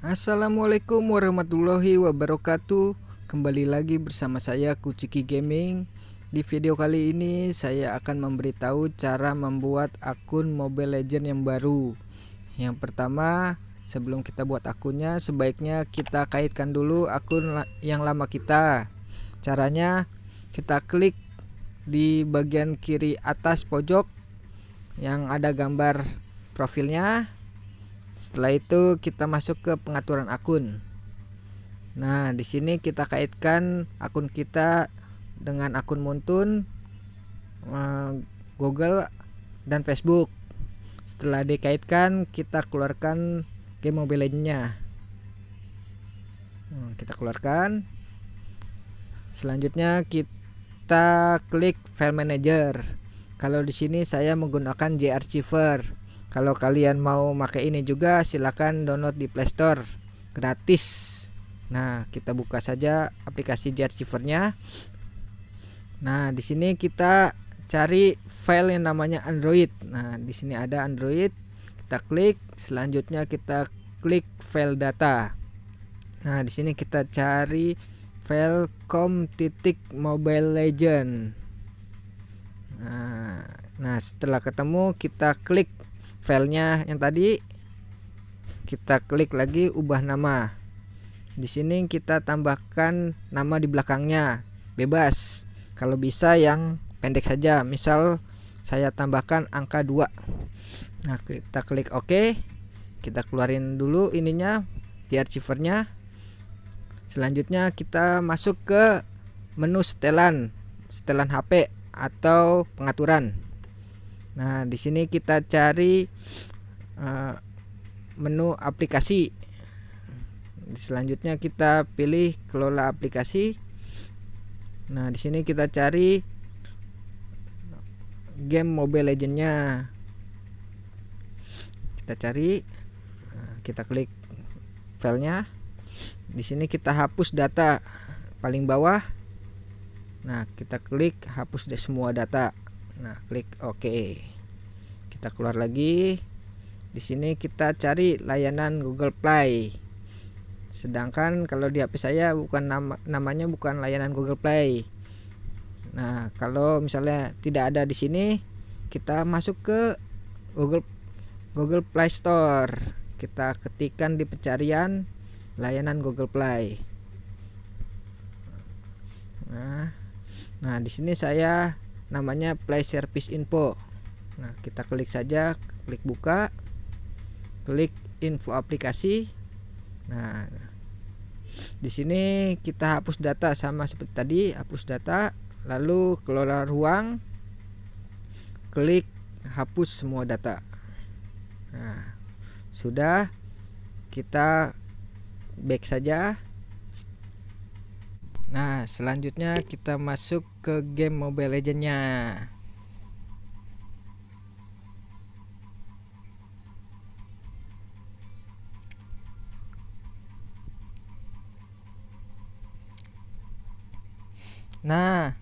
Assalamualaikum warahmatullahi wabarakatuh Kembali lagi bersama saya Kuciki Gaming Di video kali ini saya akan memberitahu cara membuat akun Mobile Legends yang baru Yang pertama sebelum kita buat akunnya sebaiknya kita kaitkan dulu akun yang lama kita Caranya kita klik di bagian kiri atas pojok yang ada gambar profilnya setelah itu kita masuk ke pengaturan akun. Nah, di sini kita kaitkan akun kita dengan akun Muntun, eh, Google dan Facebook. Setelah dikaitkan, kita keluarkan game Mobile Legends-nya. Nah, kita keluarkan. Selanjutnya kita klik File Manager. Kalau di sini saya menggunakan JR Receiver kalau kalian mau pakai ini juga silahkan download di Play Store gratis. Nah, kita buka saja aplikasi Jetseever-nya. Nah, di sini kita cari file yang namanya Android. Nah, di sini ada Android. Kita klik, selanjutnya kita klik file data. Nah, di sini kita cari file com titik mobile legend. Nah, nah setelah ketemu kita klik filenya yang tadi kita klik lagi ubah nama di sini kita tambahkan nama di belakangnya bebas kalau bisa yang pendek saja misal saya tambahkan angka 2 nah kita klik OK kita keluarin dulu ininya di archivernya selanjutnya kita masuk ke menu setelan setelan HP atau pengaturan Nah, di sini kita cari uh, menu aplikasi. Selanjutnya kita pilih kelola aplikasi. Nah, di sini kita cari game Mobile Legends-nya. Kita cari, eh, kita klik filenya. Di sini kita hapus data paling bawah. Nah, kita klik hapus semua data. Nah, klik OK. Kita keluar lagi. Di sini kita cari layanan Google Play. Sedangkan kalau di HP saya bukan nama, namanya bukan layanan Google Play. Nah, kalau misalnya tidak ada di sini, kita masuk ke Google Google Play Store. Kita ketikkan di pencarian layanan Google Play. Nah, nah di sini saya namanya play service info nah kita klik saja klik buka klik info aplikasi nah di sini kita hapus data sama seperti tadi hapus data lalu kelola ruang klik hapus semua data nah sudah kita back saja Nah, selanjutnya kita masuk ke game Mobile Legends-nya. Nah,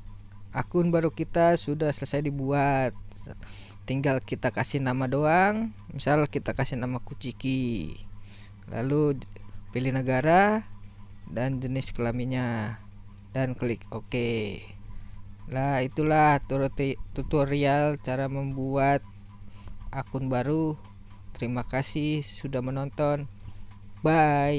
akun baru kita sudah selesai dibuat. Tinggal kita kasih nama doang. Misal kita kasih nama Kuciki. Lalu pilih negara dan jenis kelaminnya dan klik OK. Nah, itulah tutorial cara membuat akun baru. Terima kasih sudah menonton. Bye.